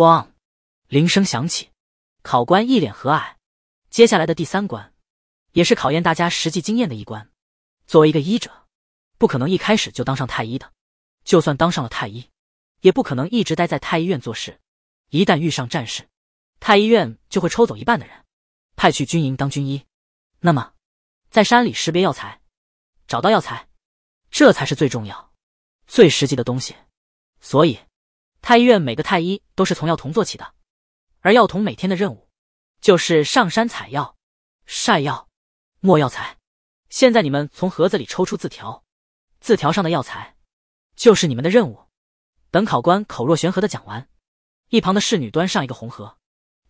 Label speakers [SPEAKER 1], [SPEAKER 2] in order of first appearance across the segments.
[SPEAKER 1] 咣，铃声响起，考官一脸和蔼。接下来的第三关，也是考验大家实际经验的一关。作为一个医者，不可能一开始就当上太医的。就算当上了太医，也不可能一直待在太医院做事。一旦遇上战事，太医院就会抽走一半的人，派去军营当军医。那么，在山里识别药材，找到药材，这才是最重要、最实际的东西。所以。太医院每个太医都是从药童做起的，而药童每天的任务就是上山采药、晒药、磨药材。现在你们从盒子里抽出字条，字条上的药材就是你们的任务。等考官口若悬河的讲完，一旁的侍女端上一个红盒，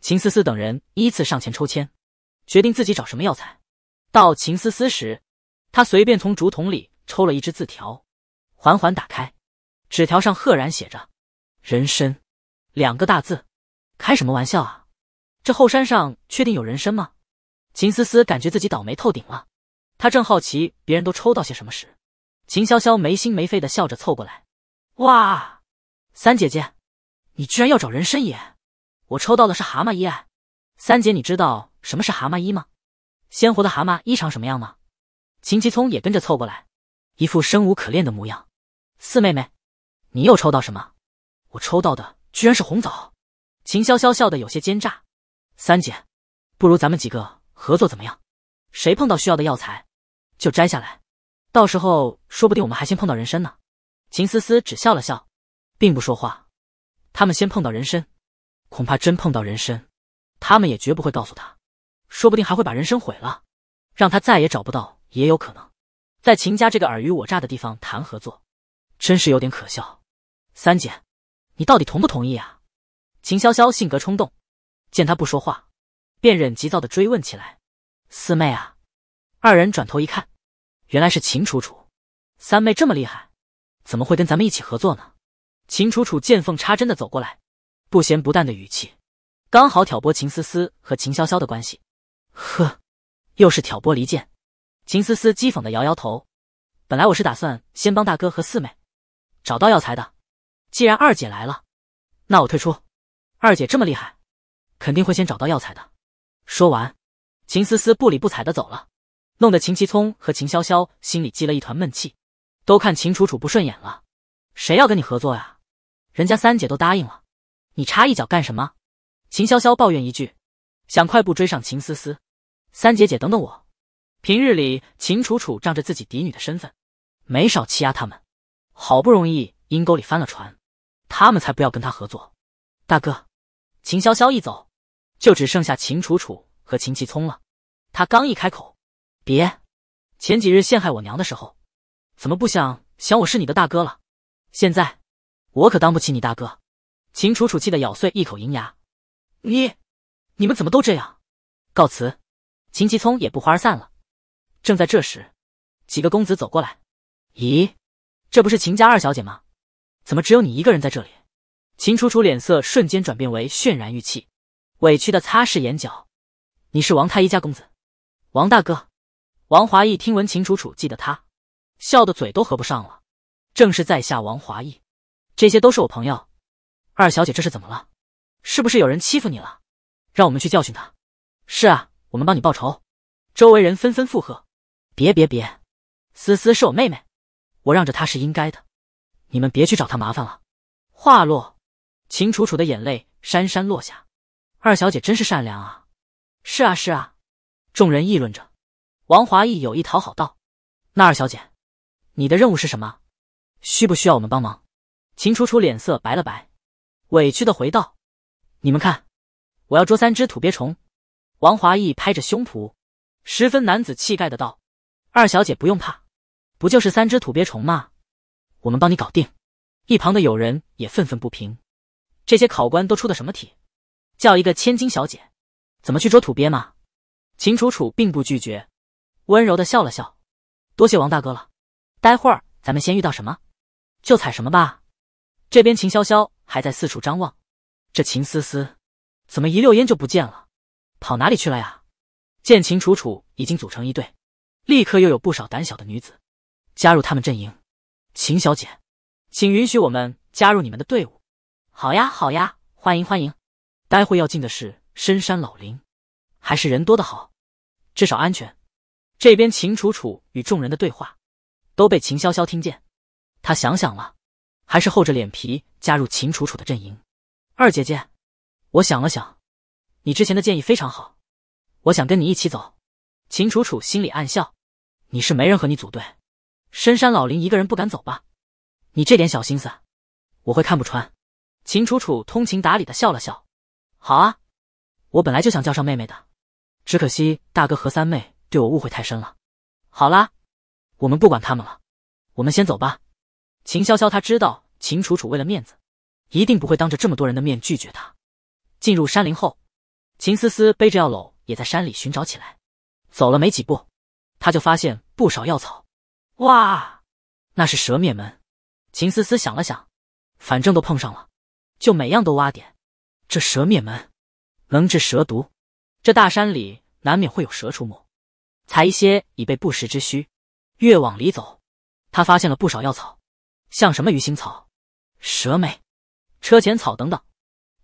[SPEAKER 1] 秦思思等人依次上前抽签，决定自己找什么药材。到秦思思时，她随便从竹筒里抽了一支字条，缓缓打开，纸条上赫然写着。人参，两个大字，开什么玩笑啊？这后山上确定有人参吗？秦思思感觉自己倒霉透顶了。她正好奇别人都抽到些什么时，秦潇潇没心没肺的笑着凑过来：“哇，三姐姐，你居然要找人参爷？我抽到的是蛤蟆衣哎。三姐，你知道什么是蛤蟆衣吗？鲜活的蛤蟆衣长什么样吗？”秦其聪也跟着凑过来，一副生无可恋的模样。四妹妹，你又抽到什么？我抽到的居然是红枣，秦潇潇笑得有些奸诈。三姐，不如咱们几个合作怎么样？谁碰到需要的药材，就摘下来。到时候说不定我们还先碰到人参呢。秦思思只笑了笑，并不说话。他们先碰到人参，恐怕真碰到人参，他们也绝不会告诉他。说不定还会把人参毁了，让他再也找不到也有可能。在秦家这个尔虞我诈的地方谈合作，真是有点可笑。三姐。你到底同不同意啊？秦潇潇性格冲动，见他不说话，便忍急躁的追问起来：“四妹啊！”二人转头一看，原来是秦楚楚。三妹这么厉害，怎么会跟咱们一起合作呢？秦楚楚见缝插针的走过来，不咸不淡的语气，刚好挑拨秦思思和秦潇潇的关系。呵，又是挑拨离间。秦思思讥讽的摇摇头：“本来我是打算先帮大哥和四妹找到药材的。”既然二姐来了，那我退出。二姐这么厉害，肯定会先找到药材的。说完，秦思思不理不睬的走了，弄得秦其聪和秦潇潇心里积了一团闷气，都看秦楚楚不顺眼了。谁要跟你合作呀？人家三姐都答应了，你插一脚干什么？秦潇潇抱怨一句，想快步追上秦思思。三姐姐，等等我。平日里，秦楚楚仗着自己嫡女的身份，没少欺压他们。好不容易阴沟里翻了船。他们才不要跟他合作，大哥！秦潇潇一走，就只剩下秦楚楚和秦其聪了。他刚一开口，别！前几日陷害我娘的时候，怎么不想想我是你的大哥了？现在我可当不起你大哥！秦楚楚气得咬碎一口银牙，你你们怎么都这样？告辞！秦其聪也不欢而散了。正在这时，几个公子走过来，咦，这不是秦家二小姐吗？怎么只有你一个人在这里？秦楚楚脸色瞬间转变为渲然欲泣，委屈的擦拭眼角。你是王太医家公子，王大哥。王华义听闻秦楚楚记得他，笑的嘴都合不上了。正是在下王华义，这些都是我朋友。二小姐这是怎么了？是不是有人欺负你了？让我们去教训他。是啊，我们帮你报仇。周围人纷纷附和。别别别，思思是我妹妹，我让着她是应该的。你们别去找他麻烦了。话落，秦楚楚的眼泪潸潸落下。二小姐真是善良啊！是啊，是啊。众人议论着。王华义有意讨好道：“那二小姐，你的任务是什么？需不需要我们帮忙？”秦楚楚脸色白了白，委屈的回道：“你们看，我要捉三只土鳖虫。”王华义拍着胸脯，十分男子气概的道：“二小姐不用怕，不就是三只土鳖虫吗？”我们帮你搞定。一旁的友人也愤愤不平：这些考官都出的什么题？叫一个千金小姐，怎么去捉土鳖吗？秦楚楚并不拒绝，温柔的笑了笑：多谢王大哥了。待会儿咱们先遇到什么，就踩什么吧。这边秦潇潇还在四处张望，这秦思思怎么一溜烟就不见了？跑哪里去了呀？见秦楚楚已经组成一队，立刻又有不少胆小的女子加入他们阵营。秦小姐，请允许我们加入你们的队伍。好呀，好呀，欢迎欢迎。待会要进的是深山老林，还是人多的好，至少安全。这边秦楚楚与众人的对话都被秦潇潇听见，她想想了，还是厚着脸皮加入秦楚楚的阵营。二姐姐，我想了想，你之前的建议非常好，我想跟你一起走。秦楚楚心里暗笑，你是没人和你组队。深山老林，一个人不敢走吧？你这点小心思，我会看不穿。秦楚楚通情达理的笑了笑：“好啊，我本来就想叫上妹妹的，只可惜大哥和三妹对我误会太深了。好啦，我们不管他们了，我们先走吧。”秦潇潇他知道秦楚楚为了面子，一定不会当着这么多人的面拒绝他。进入山林后，秦思思背着药篓也在山里寻找起来。走了没几步，他就发现不少药草。哇，那是蛇灭门。秦思思想了想，反正都碰上了，就每样都挖点。这蛇灭门能治蛇毒，这大山里难免会有蛇出没，采一些以备不时之需。越往里走，他发现了不少药草，像什么鱼腥草、蛇莓、车前草等等，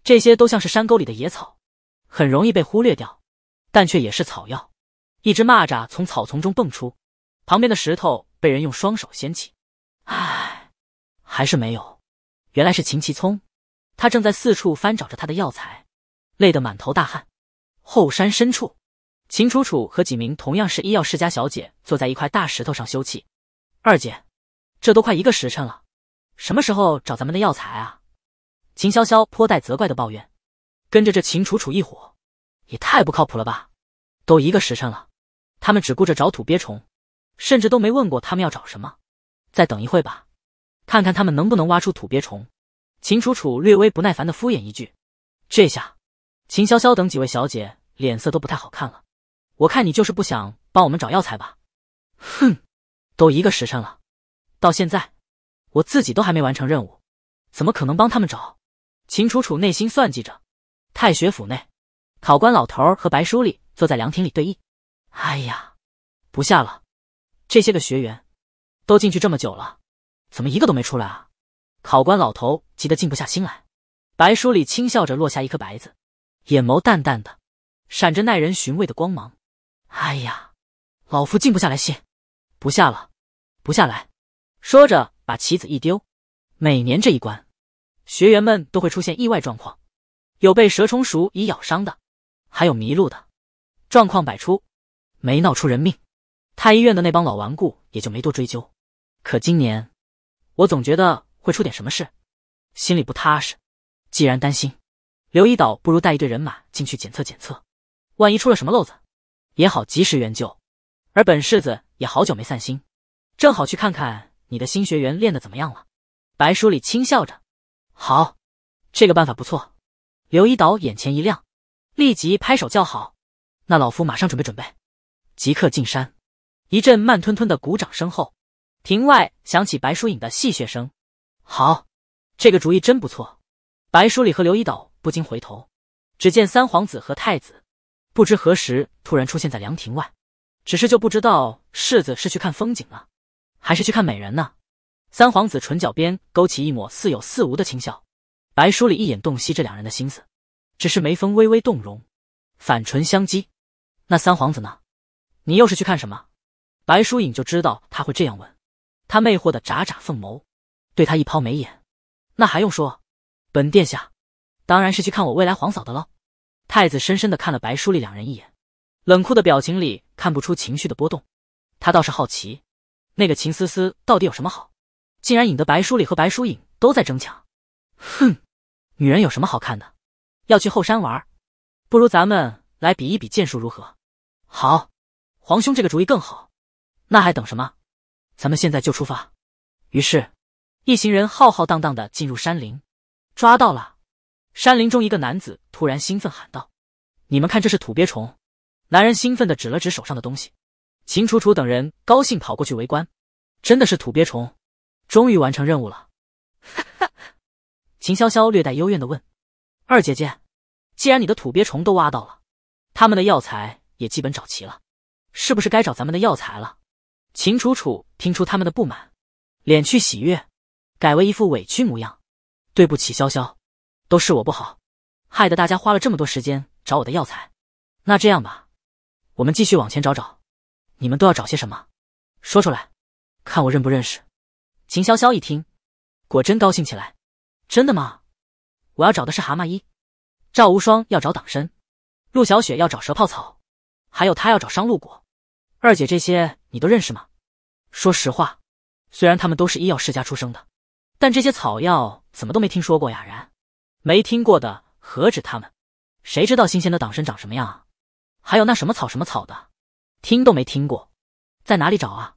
[SPEAKER 1] 这些都像是山沟里的野草，很容易被忽略掉，但却也是草药。一只蚂蚱从草丛中蹦出，旁边的石头。被人用双手掀起，唉，还是没有。原来是秦其聪，他正在四处翻找着他的药材，累得满头大汗。后山深处，秦楚楚和几名同样是医药世家小姐坐在一块大石头上休憩。二姐，这都快一个时辰了，什么时候找咱们的药材啊？秦潇潇颇带责怪的抱怨：“跟着这秦楚楚一伙，也太不靠谱了吧？都一个时辰了，他们只顾着找土鳖虫。”甚至都没问过他们要找什么，再等一会吧，看看他们能不能挖出土鳖虫。秦楚楚略微不耐烦的敷衍一句。这下，秦潇潇等几位小姐脸色都不太好看了。我看你就是不想帮我们找药材吧？哼，都一个时辰了，到现在，我自己都还没完成任务，怎么可能帮他们找？秦楚楚内心算计着。太学府内，考官老头儿和白书礼坐在凉亭里对弈。哎呀，不下了。这些个学员，都进去这么久了，怎么一个都没出来啊？考官老头急得静不下心来。白书里轻笑着落下一颗白子，眼眸淡淡的，闪着耐人寻味的光芒。哎呀，老夫静不下来心，不下了，不下来。说着把棋子一丢。每年这一关，学员们都会出现意外状况，有被蛇虫鼠蚁咬伤的，还有迷路的，状况百出，没闹出人命。太医院的那帮老顽固也就没多追究，可今年我总觉得会出点什么事，心里不踏实。既然担心，刘一岛不如带一队人马进去检测检测，万一出了什么漏子，也好及时援救。而本世子也好久没散心，正好去看看你的新学员练的怎么样了。白书礼轻笑着：“好，这个办法不错。”刘一岛眼前一亮，立即拍手叫好：“那老夫马上准备准备，即刻进山。”一阵慢吞吞的鼓掌声后，庭外响起白书影的戏谑声：“好，这个主意真不错。”白书里和刘一斗不禁回头，只见三皇子和太子不知何时突然出现在凉亭外，只是就不知道世子是去看风景呢，还是去看美人呢？三皇子唇角边勾起一抹似有似无的轻笑，白书里一眼洞悉这两人的心思，只是眉峰微微动容，反唇相讥：“那三皇子呢？你又是去看什么？”白疏影就知道他会这样问，他魅惑的眨眨凤眸，对他一抛眉眼，那还用说，本殿下，当然是去看我未来皇嫂的喽。太子深深的看了白书里两人一眼，冷酷的表情里看不出情绪的波动，他倒是好奇，那个秦思思到底有什么好，竟然引得白书里和白疏影都在争抢。哼，女人有什么好看的，要去后山玩，不如咱们来比一比剑术如何？好，皇兄这个主意更好。那还等什么？咱们现在就出发。于是，一行人浩浩荡荡的进入山林。抓到了！山林中一个男子突然兴奋喊道：“你们看，这是土鳖虫！”男人兴奋的指了指手上的东西。秦楚楚等人高兴跑过去围观。真的是土鳖虫！终于完成任务了。秦潇潇略带幽怨的问：“二姐姐，既然你的土鳖虫都挖到了，他们的药材也基本找齐了，是不是该找咱们的药材了？”秦楚楚听出他们的不满，敛去喜悦，改为一副委屈模样。对不起，潇潇，都是我不好，害得大家花了这么多时间找我的药材。那这样吧，我们继续往前找找。你们都要找些什么？说出来，看我认不认识。秦潇潇一听，果真高兴起来。真的吗？我要找的是蛤蟆衣，赵无双要找党参，陆小雪要找蛇泡草，还有他要找商陆果。二姐，这些你都认识吗？说实话，虽然他们都是医药世家出生的，但这些草药怎么都没听说过呀？然，没听过的何止他们？谁知道新鲜的党参长什么样啊？还有那什么草什么草的，听都没听过，在哪里找啊？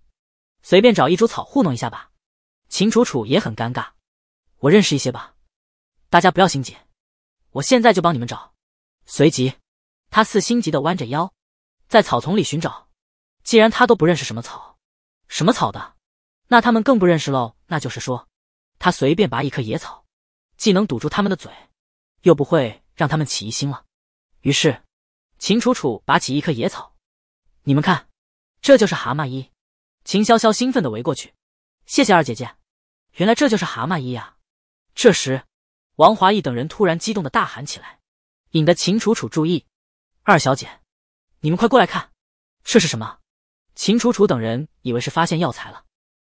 [SPEAKER 1] 随便找一株草糊弄一下吧。秦楚楚也很尴尬，我认识一些吧，大家不要心急，我现在就帮你们找。随即，他似心急的弯着腰，在草丛里寻找。既然他都不认识什么草，什么草的，那他们更不认识喽。那就是说，他随便拔一棵野草，既能堵住他们的嘴，又不会让他们起疑心了。于是，秦楚楚拔起一棵野草，你们看，这就是蛤蟆衣。秦潇潇兴奋的围过去，谢谢二姐姐。原来这就是蛤蟆衣呀！这时，王华义等人突然激动的大喊起来，引得秦楚楚注意。二小姐，你们快过来看，这是什么？秦楚楚等人以为是发现药材了，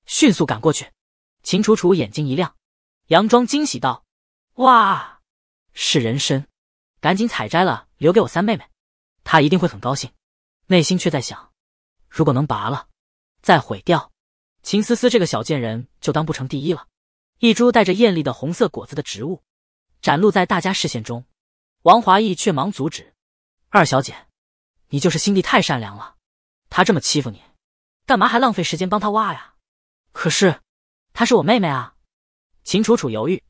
[SPEAKER 1] 迅速赶过去。秦楚楚眼睛一亮，佯装惊喜道：“哇，是人参，赶紧采摘了，留给我三妹妹，她一定会很高兴。”内心却在想：“如果能拔了，再毁掉，秦思思这个小贱人就当不成第一了。”一株带着艳丽的红色果子的植物，展露在大家视线中。王华义却忙阻止：“二小姐，你就是心地太善良了。”他这么欺负你，干嘛还浪费时间帮他挖呀？可是，她是我妹妹啊！秦楚楚犹豫，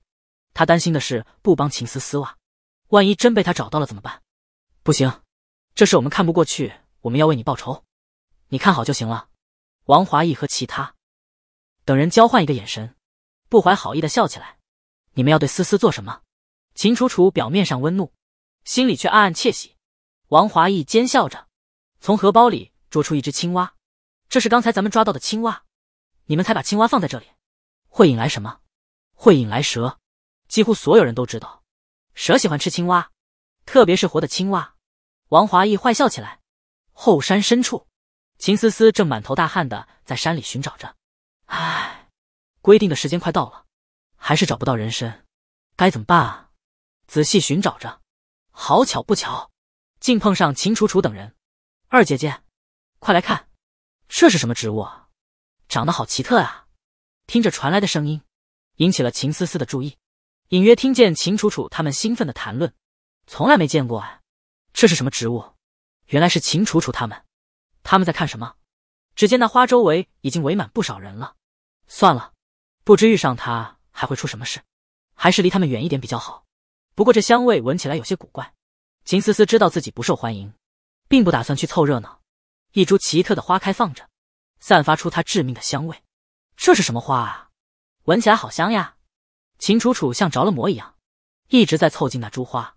[SPEAKER 1] 她担心的是不帮秦思思挖，万一真被他找到了怎么办？不行，这事我们看不过去，我们要为你报仇，你看好就行了。王华义和其他等人交换一个眼神，不怀好意的笑起来。你们要对思思做什么？秦楚楚表面上温怒，心里却暗暗窃喜。王华义奸笑着，从荷包里。捉出一只青蛙，这是刚才咱们抓到的青蛙，你们才把青蛙放在这里，会引来什么？会引来蛇。几乎所有人都知道，蛇喜欢吃青蛙，特别是活的青蛙。王华义坏笑起来。后山深处，秦思思正满头大汗的在山里寻找着。唉，规定的时间快到了，还是找不到人参，该怎么办啊？仔细寻找着，好巧不巧，竟碰上秦楚楚等人。二姐姐。快来看，这是什么植物啊？长得好奇特啊！听着传来的声音，引起了秦思思的注意，隐约听见秦楚楚他们兴奋的谈论。从来没见过哎，这是什么植物？原来是秦楚楚他们，他们在看什么？只见那花周围已经围满不少人了。算了，不知遇上他还会出什么事，还是离他们远一点比较好。不过这香味闻起来有些古怪。秦思思知道自己不受欢迎，并不打算去凑热闹。一株奇特的花开放着，散发出它致命的香味。这是什么花啊？闻起来好香呀！秦楚楚像着了魔一样，一直在凑近那株花。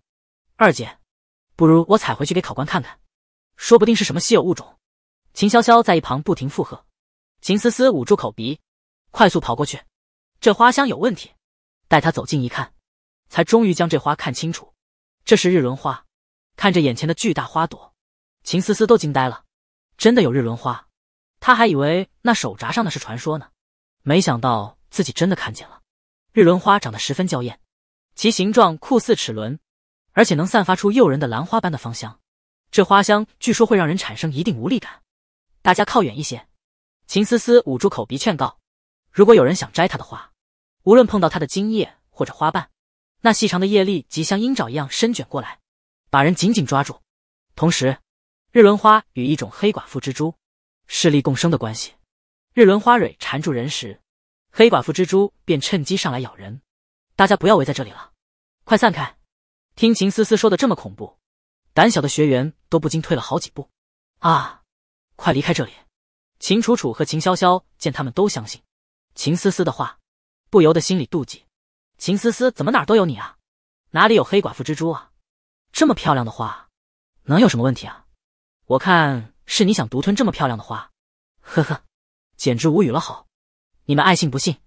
[SPEAKER 1] 二姐，不如我采回去给考官看看，说不定是什么稀有物种。秦潇潇在一旁不停附和。秦思思捂住口鼻，快速跑过去。这花香有问题。待她走近一看，才终于将这花看清楚。这是日轮花。看着眼前的巨大花朵，秦思思都惊呆了。真的有日轮花，他还以为那手札上的是传说呢，没想到自己真的看见了。日轮花长得十分娇艳，其形状酷似齿轮，而且能散发出诱人的兰花般的芳香。这花香据说会让人产生一定无力感。大家靠远一些。秦思思捂住口鼻劝告：如果有人想摘它的花，无论碰到它的茎叶或者花瓣，那细长的叶力即像鹰爪一样伸卷过来，把人紧紧抓住，同时。日轮花与一种黑寡妇蜘蛛势力共生的关系，日轮花蕊缠住人时，黑寡妇蜘蛛便趁机上来咬人。大家不要围在这里了，快散开！听秦思思说的这么恐怖，胆小的学员都不禁退了好几步。啊，快离开这里！秦楚楚和秦潇潇见他们都相信秦思思的话，不由得心里妒忌：秦思思怎么哪儿都有你啊？哪里有黑寡妇蜘蛛啊？这么漂亮的花，能有什么问题啊？我看是你想独吞这么漂亮的花，呵呵，简直无语了。好，你们爱信不信，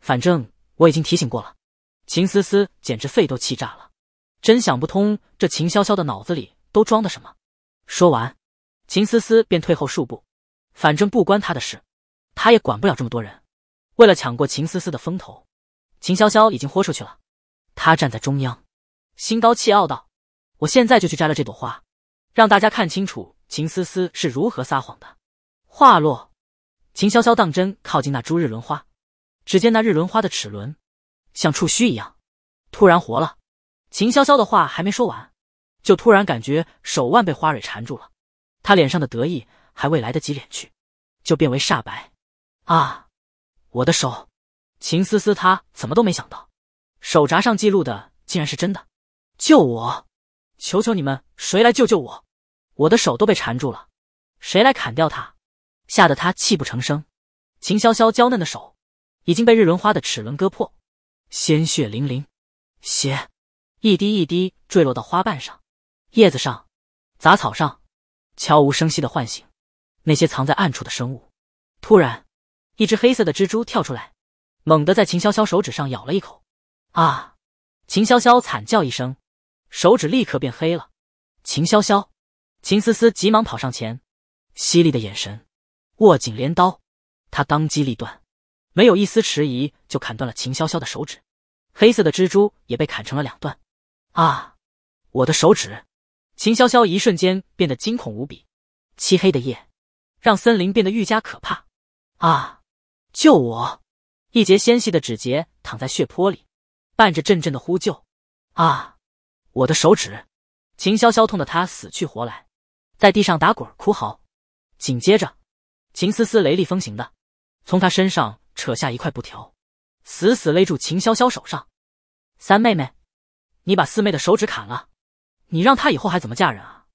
[SPEAKER 1] 反正我已经提醒过了。秦思思简直肺都气炸了，真想不通这秦潇潇的脑子里都装的什么。说完，秦思思便退后数步，反正不关她的事，她也管不了这么多人。为了抢过秦思思的风头，秦潇潇已经豁出去了。她站在中央，心高气傲道：“我现在就去摘了这朵花，让大家看清楚。”秦思思是如何撒谎的？话落，秦潇潇当真靠近那株日轮花，只见那日轮花的齿轮，像触须一样，突然活了。秦潇潇的话还没说完，就突然感觉手腕被花蕊缠住了。她脸上的得意还未来得及敛去，就变为煞白。啊！我的手！秦思思她怎么都没想到，手札上记录的竟然是真的！救我！求求你们，谁来救救我？我的手都被缠住了，谁来砍掉它？吓得他泣不成声。秦潇潇娇嫩的手已经被日轮花的齿轮割破，鲜血淋淋，血一滴一滴坠落到花瓣上、叶子上、杂草上，悄无声息的唤醒那些藏在暗处的生物。突然，一只黑色的蜘蛛跳出来，猛地在秦潇潇手指上咬了一口。啊！秦潇潇惨叫一声，手指立刻变黑了。秦潇潇。秦思思急忙跑上前，犀利的眼神，握紧镰刀，她当机立断，没有一丝迟疑，就砍断了秦潇潇的手指。黑色的蜘蛛也被砍成了两段。啊，我的手指！秦潇潇一瞬间变得惊恐无比。漆黑的夜，让森林变得愈加可怕。啊，救我！一截纤细的指节躺在血泊里，伴着阵阵的呼救。啊，我的手指！秦潇潇痛得他死去活来。在地上打滚哭嚎，紧接着，秦思思雷厉风行的从他身上扯下一块布条，死死勒住秦潇潇手上。三妹妹，你把四妹的手指砍了，你让她以后还怎么嫁人啊？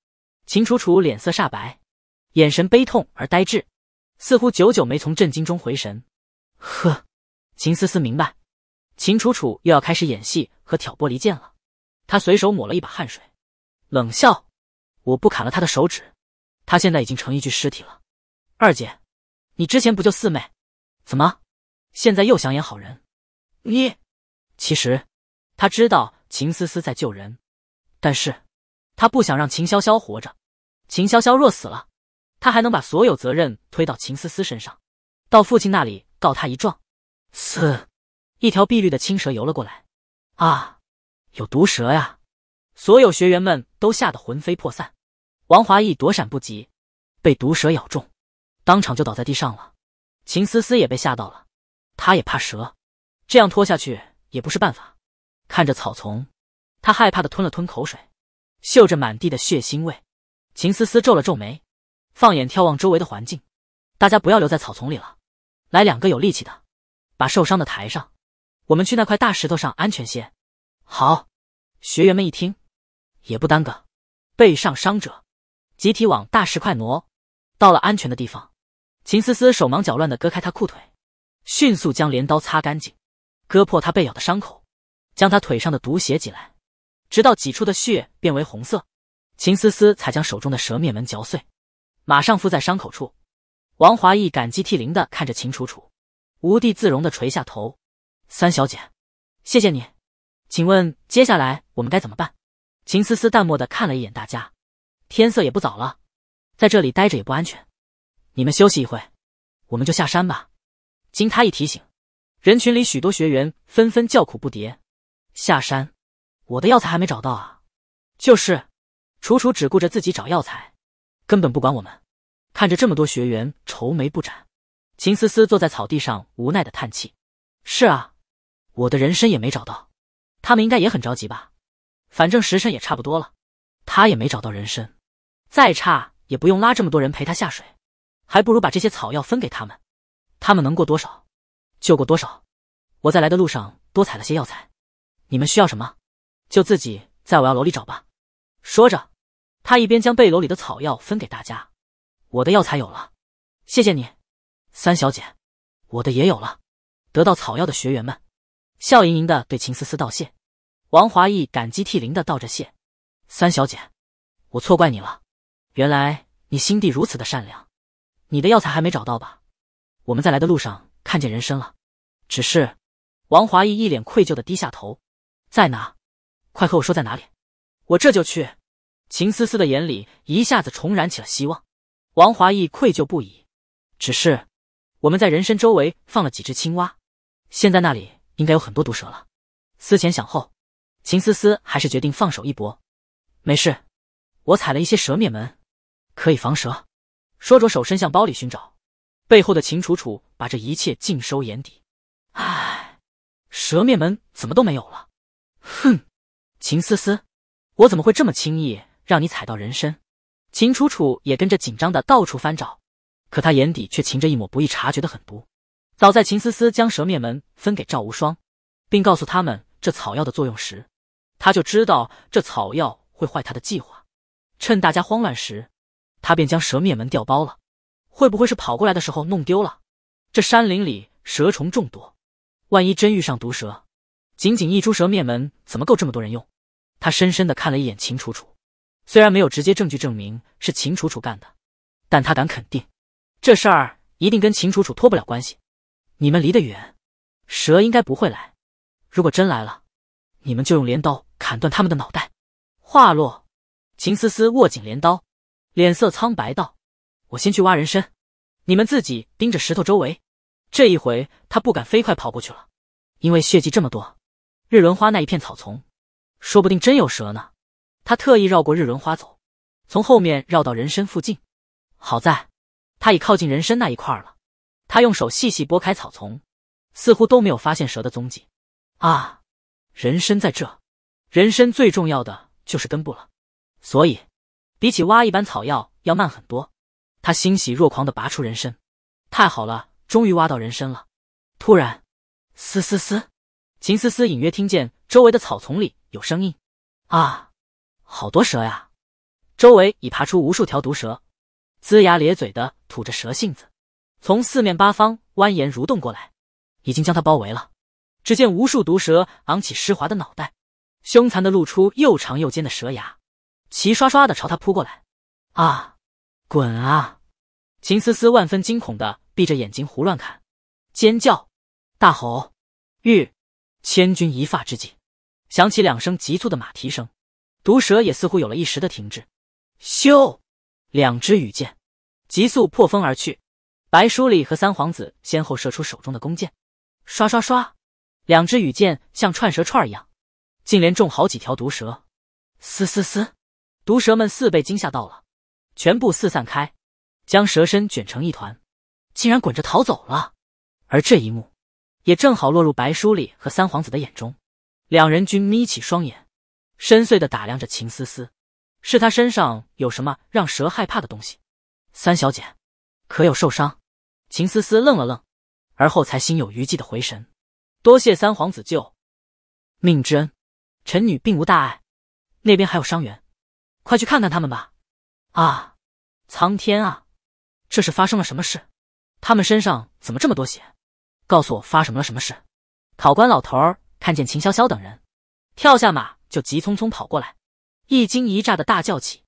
[SPEAKER 1] 秦楚楚脸色煞白，眼神悲痛而呆滞，似乎久久没从震惊中回神。呵，秦思思明白，秦楚楚又要开始演戏和挑拨离间了。她随手抹了一把汗水，冷笑。我不砍了他的手指，他现在已经成一具尸体了。二姐，你之前不救四妹，怎么现在又想演好人？你其实他知道秦思思在救人，但是他不想让秦潇潇活着。秦潇潇若死了，他还能把所有责任推到秦思思身上，到父亲那里告他一状。四，一条碧绿的青蛇游了过来，啊，有毒蛇呀！所有学员们都吓得魂飞魄散。王华义躲闪不及，被毒蛇咬中，当场就倒在地上了。秦思思也被吓到了，她也怕蛇，这样拖下去也不是办法。看着草丛，他害怕的吞了吞口水，嗅着满地的血腥味。秦思思皱了皱眉，放眼眺望周围的环境，大家不要留在草丛里了，来两个有力气的，把受伤的抬上，我们去那块大石头上安全些。好，学员们一听，也不耽搁，背上伤者。集体往大石块挪，到了安全的地方，秦思思手忙脚乱的割开他裤腿，迅速将镰刀擦干净，割破他被咬的伤口，将他腿上的毒血挤来，直到挤出的血变为红色，秦思思才将手中的蛇面门嚼碎，马上敷在伤口处。王华义感激涕零的看着秦楚楚，无地自容的垂下头：“三小姐，谢谢你，请问接下来我们该怎么办？”秦思思淡漠的看了一眼大家。天色也不早了，在这里待着也不安全，你们休息一会，我们就下山吧。经他一提醒，人群里许多学员纷纷叫苦不迭。下山，我的药材还没找到啊！就是，楚楚只顾着自己找药材，根本不管我们。看着这么多学员愁眉不展，秦思思坐在草地上无奈的叹气。是啊，我的人参也没找到，他们应该也很着急吧？反正时辰也差不多了，他也没找到人参。再差也不用拉这么多人陪他下水，还不如把这些草药分给他们，他们能过多少，救过多少。我在来的路上多采了些药材，你们需要什么，就自己在我药楼里找吧。说着，他一边将背篓里的草药分给大家，我的药材有了，谢谢你，三小姐，我的也有了。得到草药的学员们，笑盈盈的对秦思思道谢，王华义感激涕零的道着谢，三小姐，我错怪你了。原来你心地如此的善良，你的药材还没找到吧？我们在来的路上看见人参了，只是，王华义一脸愧疚的低下头。在哪？快和我说在哪里，我这就去。秦思思的眼里一下子重燃起了希望。王华义愧疚不已，只是我们在人参周围放了几只青蛙，现在那里应该有很多毒蛇了。思前想后，秦思思还是决定放手一搏。没事，我采了一些蛇灭门。可以防蛇，说着手伸向包里寻找，背后的秦楚楚把这一切尽收眼底。唉，蛇灭门怎么都没有了？哼，秦思思，我怎么会这么轻易让你踩到人参？秦楚楚也跟着紧张的到处翻找，可她眼底却噙着一抹不易察觉的狠毒。早在秦思思将蛇灭门分给赵无双，并告诉他们这草药的作用时，他就知道这草药会坏他的计划。趁大家慌乱时。他便将蛇灭门调包了，会不会是跑过来的时候弄丢了？这山林里蛇虫众多，万一真遇上毒蛇，仅仅一株蛇灭门怎么够这么多人用？他深深的看了一眼秦楚楚，虽然没有直接证据证明是秦楚楚干的，但他敢肯定，这事儿一定跟秦楚楚脱不了关系。你们离得远，蛇应该不会来。如果真来了，你们就用镰刀砍断他们的脑袋。话落，秦思思握紧镰刀。脸色苍白道：“我先去挖人参，你们自己盯着石头周围。这一回他不敢飞快跑过去了，因为血迹这么多。日轮花那一片草丛，说不定真有蛇呢。他特意绕过日轮花走，从后面绕到人参附近。好在，他已靠近人参那一块了。他用手细细拨开草丛，似乎都没有发现蛇的踪迹。啊，人参在这！人参最重要的就是根部了，所以。”比起挖一般草药要慢很多，他欣喜若狂的拔出人参，太好了，终于挖到人参了。突然，嘶嘶嘶，秦思思隐约听见周围的草丛里有声音，啊，好多蛇呀！周围已爬出无数条毒蛇，龇牙咧嘴的吐着蛇信子，从四面八方蜿蜒蠕动过来，已经将他包围了。只见无数毒蛇昂起湿滑的脑袋，凶残的露出又长又尖的蛇牙。齐刷刷的朝他扑过来，啊！滚啊！秦思思万分惊恐的闭着眼睛胡乱砍，尖叫，大吼。玉，千钧一发之际，响起两声急促的马蹄声，毒蛇也似乎有了一时的停滞。咻！两只羽箭急速破风而去，白书里和三皇子先后射出手中的弓箭，刷刷刷，两只羽箭像串蛇串一样，竟连中好几条毒蛇。嘶嘶嘶！毒蛇们似被惊吓到了，全部四散开，将蛇身卷成一团，竟然滚着逃走了。而这一幕，也正好落入白书里和三皇子的眼中，两人均眯起双眼，深邃的打量着秦思思。是他身上有什么让蛇害怕的东西？三小姐，可有受伤？秦思思愣了愣，而后才心有余悸的回神：“多谢三皇子救命之恩，臣女并无大碍。那边还有伤员。”快去看看他们吧！啊，苍天啊，这是发生了什么事？他们身上怎么这么多血？告诉我，发生了什么事？考官老头儿看见秦潇潇等人跳下马，就急匆匆跑过来，一惊一乍的大叫起：“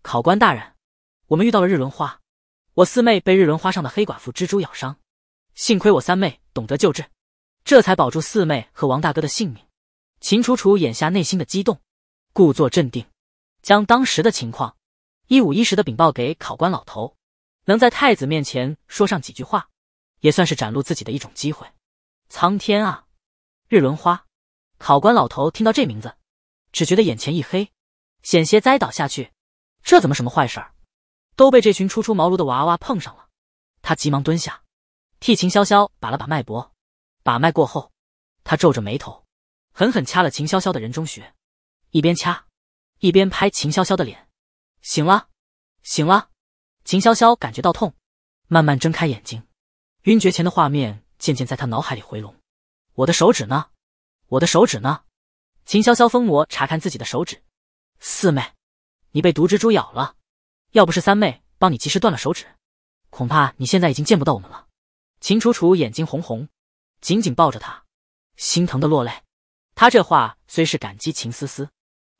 [SPEAKER 1] 考官大人，我们遇到了日轮花，我四妹被日轮花上的黑寡妇蜘蛛咬伤，幸亏我三妹懂得救治，这才保住四妹和王大哥的性命。”秦楚楚眼下内心的激动，故作镇定。将当时的情况一五一十的禀报给考官老头，能在太子面前说上几句话，也算是展露自己的一种机会。苍天啊！日轮花，考官老头听到这名字，只觉得眼前一黑，险些栽倒下去。这怎么什么坏事都被这群初出茅庐的娃娃碰上了？他急忙蹲下，替秦潇潇把了把脉搏。把脉过后，他皱着眉头，狠狠掐了秦潇潇的人中穴，一边掐。一边拍秦潇潇的脸，醒了，醒了。秦潇潇感觉到痛，慢慢睁开眼睛，晕厥前的画面渐渐在她脑海里回笼。我的手指呢？我的手指呢？秦潇潇疯魔查看自己的手指。四妹，你被毒蜘蛛咬了，要不是三妹帮你及时断了手指，恐怕你现在已经见不到我们了。秦楚楚眼睛红红，紧紧抱着她，心疼的落泪。她这话虽是感激秦思思。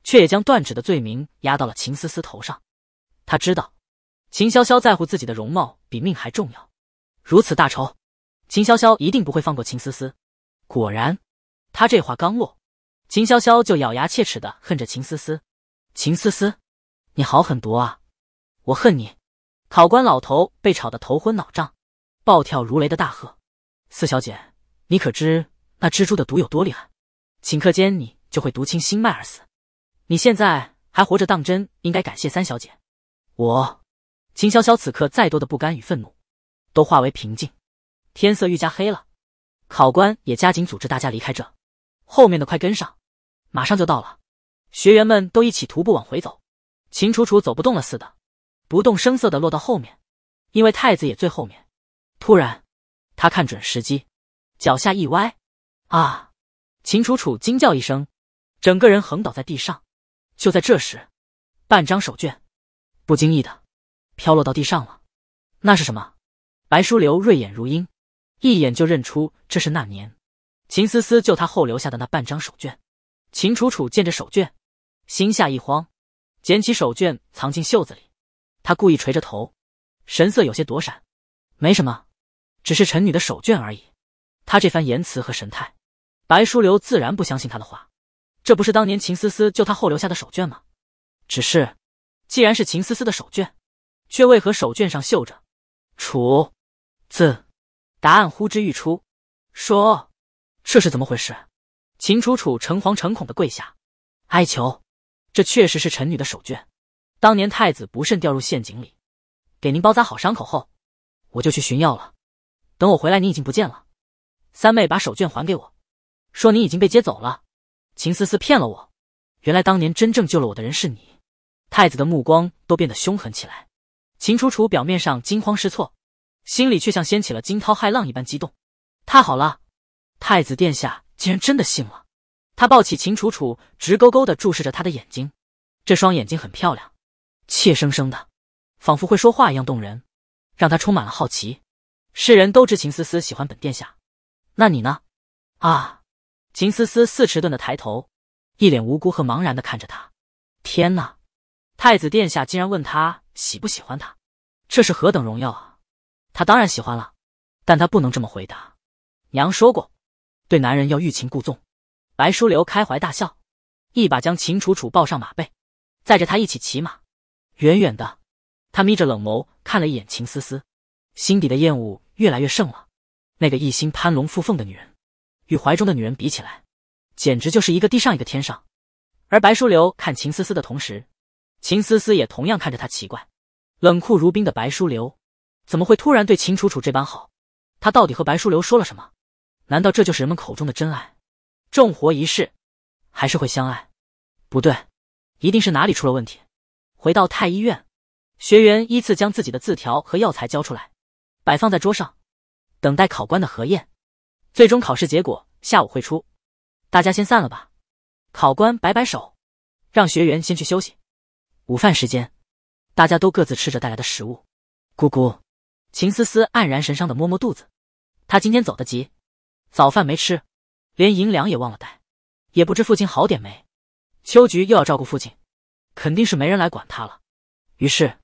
[SPEAKER 1] 却也将断指的罪名压到了秦思思头上。他知道，秦潇潇在乎自己的容貌比命还重要。如此大仇，秦潇潇一定不会放过秦思思。果然，他这话刚落，秦潇潇就咬牙切齿的恨着秦思思：“秦思思，你好狠毒啊！我恨你！”考官老头被吵得头昏脑胀，暴跳如雷的大喝：“四小姐，你可知那蜘蛛的毒有多厉害？顷刻间你就会毒清心脉而死。”你现在还活着，当真应该感谢三小姐。我，秦潇潇此刻再多的不甘与愤怒，都化为平静。天色愈加黑了，考官也加紧组织大家离开这。后面的快跟上，马上就到了。学员们都一起徒步往回走。秦楚楚走不动了似的，不动声色的落到后面，因为太子也最后面。突然，他看准时机，脚下一歪，啊！秦楚楚惊叫一声，整个人横倒在地上。就在这时，半张手绢，不经意的，飘落到地上了。那是什么？白书流瑞眼如鹰，一眼就认出这是那年，秦思思救他后留下的那半张手绢。秦楚楚见着手绢，心下一慌，捡起手绢藏进袖子里。她故意垂着头，神色有些躲闪。没什么，只是臣女的手绢而已。她这番言辞和神态，白书流自然不相信她的话。这不是当年秦思思救他后留下的手绢吗？只是，既然是秦思思的手绢，却为何手绢上绣着“楚”字？答案呼之欲出。说，这是怎么回事？秦楚楚诚惶诚恐的跪下，哀求：“这确实是臣女的手绢。当年太子不慎掉入陷阱里，给您包扎好伤口后，我就去寻药了。等我回来，您已经不见了。三妹把手绢还给我，说您已经被接走了。”秦思思骗了我，原来当年真正救了我的人是你。太子的目光都变得凶狠起来。秦楚楚表面上惊慌失措，心里却像掀起了惊涛骇浪一般激动。太好了，太子殿下竟然真的信了。他抱起秦楚楚，直勾勾的注视着他的眼睛。这双眼睛很漂亮，怯生生的，仿佛会说话一样动人，让他充满了好奇。世人都知秦思思喜欢本殿下，那你呢？啊。秦思思似迟钝的抬头，一脸无辜和茫然的看着他。天哪，太子殿下竟然问他喜不喜欢他，这是何等荣耀啊！他当然喜欢了，但他不能这么回答。娘说过，对男人要欲擒故纵。白疏流开怀大笑，一把将秦楚楚抱上马背，载着他一起骑马。远远的，他眯着冷眸看了一眼秦思思，心底的厌恶越来越盛了。那个一心攀龙附凤的女人。与怀中的女人比起来，简直就是一个地上一个天上。而白书流看秦思思的同时，秦思思也同样看着他，奇怪：冷酷如冰的白书流，怎么会突然对秦楚楚这般好？他到底和白书流说了什么？难道这就是人们口中的真爱？重活一世，还是会相爱？不对，一定是哪里出了问题。回到太医院，学员依次将自己的字条和药材交出来，摆放在桌上，等待考官的核验。最终考试结果下午会出，大家先散了吧。考官摆摆手，让学员先去休息。午饭时间，大家都各自吃着带来的食物。咕咕，秦思思黯然神伤的摸摸肚子，她今天走的急，早饭没吃，连银两也忘了带，也不知父亲好点没。秋菊又要照顾父亲，肯定是没人来管她了。于是，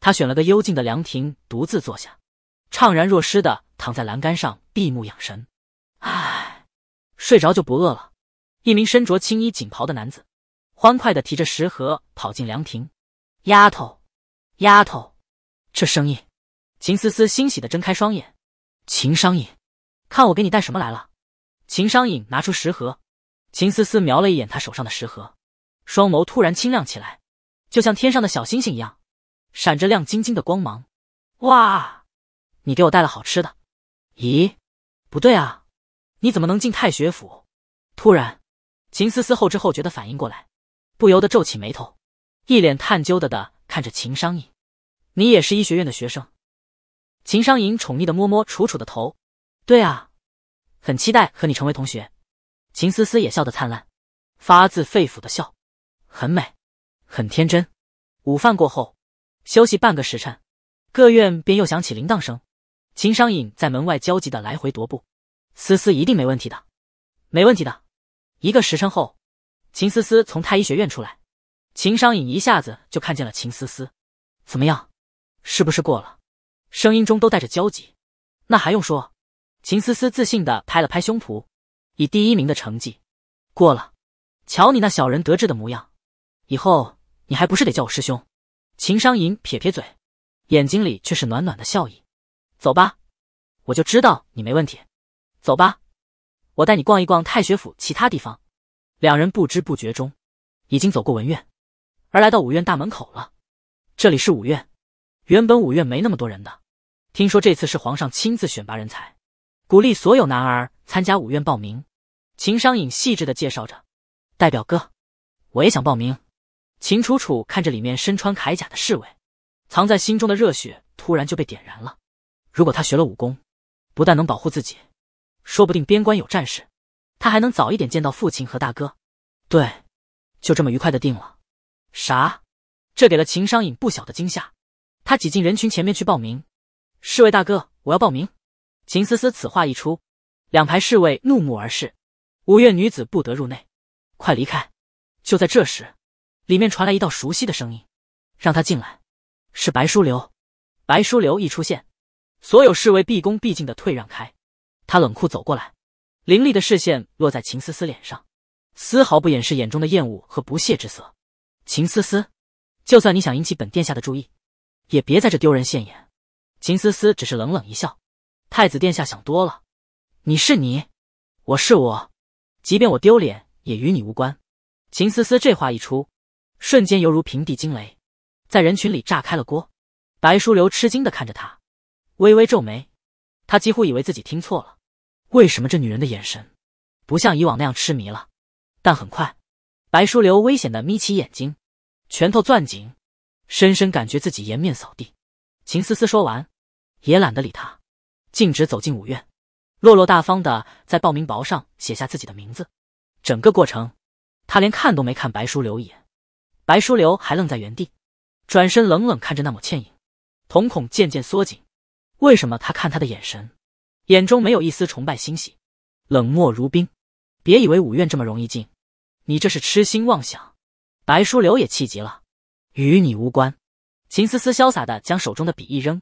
[SPEAKER 1] 她选了个幽静的凉亭，独自坐下，怅然若失的躺在栏杆上，闭目养神。唉，睡着就不饿了。一名身着青衣锦袍的男子，欢快的提着食盒跑进凉亭。丫头，丫头，这声音，秦思思欣喜的睁开双眼。秦商隐，看我给你带什么来了。秦商隐拿出食盒，秦思思瞄了一眼他手上的食盒，双眸突然清亮起来，就像天上的小星星一样，闪着亮晶晶的光芒。哇，你给我带了好吃的。咦，不对啊。你怎么能进太学府？突然，秦思思后知后觉的反应过来，不由得皱起眉头，一脸探究的的看着秦商隐。你也是医学院的学生？秦商隐宠溺的摸摸楚楚的头，对啊，很期待和你成为同学。秦思思也笑得灿烂，发自肺腑的笑，很美，很天真。午饭过后，休息半个时辰，各院便又响起铃铛声。秦商隐在门外焦急的来回踱步。思思一定没问题的，没问题的。一个时辰后，秦思思从太医学院出来，秦商隐一下子就看见了秦思思。怎么样？是不是过了？声音中都带着焦急。那还用说？秦思思自信的拍了拍胸脯，以第一名的成绩过了。瞧你那小人得志的模样，以后你还不是得叫我师兄？秦商隐撇撇嘴，眼睛里却是暖暖的笑意。走吧，我就知道你没问题。走吧，我带你逛一逛太学府其他地方。两人不知不觉中，已经走过文院，而来到武院大门口了。这里是武院，原本武院没那么多人的。听说这次是皇上亲自选拔人才，鼓励所有男儿参加武院报名。秦商隐细致的介绍着。代表哥，我也想报名。秦楚楚看着里面身穿铠甲的侍卫，藏在心中的热血突然就被点燃了。如果他学了武功，不但能保护自己。说不定边关有战事，他还能早一点见到父亲和大哥。对，就这么愉快的定了。啥？这给了秦商隐不小的惊吓。他挤进人群前面去报名。侍卫大哥，我要报名。秦思思此话一出，两排侍卫怒目而视。五院女子不得入内，快离开！就在这时，里面传来一道熟悉的声音：“让他进来。”是白书流。白书流一出现，所有侍卫毕恭毕敬的退让开。他冷酷走过来，凌厉的视线落在秦思思脸上，丝毫不掩饰眼中的厌恶和不屑之色。秦思思，就算你想引起本殿下的注意，也别在这丢人现眼。秦思思只是冷冷一笑：“太子殿下想多了，你是你，我是我，即便我丢脸，也与你无关。”秦思思这话一出，瞬间犹如平地惊雷，在人群里炸开了锅。白书流吃惊的看着他，微微皱眉，他几乎以为自己听错了。为什么这女人的眼神不像以往那样痴迷了？但很快，白书流危险的眯起眼睛，拳头攥紧，深深感觉自己颜面扫地。秦思思说完，也懒得理他，径直走进五院，落落大方的在报名薄上写下自己的名字。整个过程，他连看都没看白书流一眼。白书流还愣在原地，转身冷冷看着那抹倩影，瞳孔渐渐缩紧。为什么他看他的眼神？眼中没有一丝崇拜欣喜，冷漠如冰。别以为五院这么容易进，你这是痴心妄想。白书流也气急了，与你无关。秦思思潇洒的将手中的笔一扔，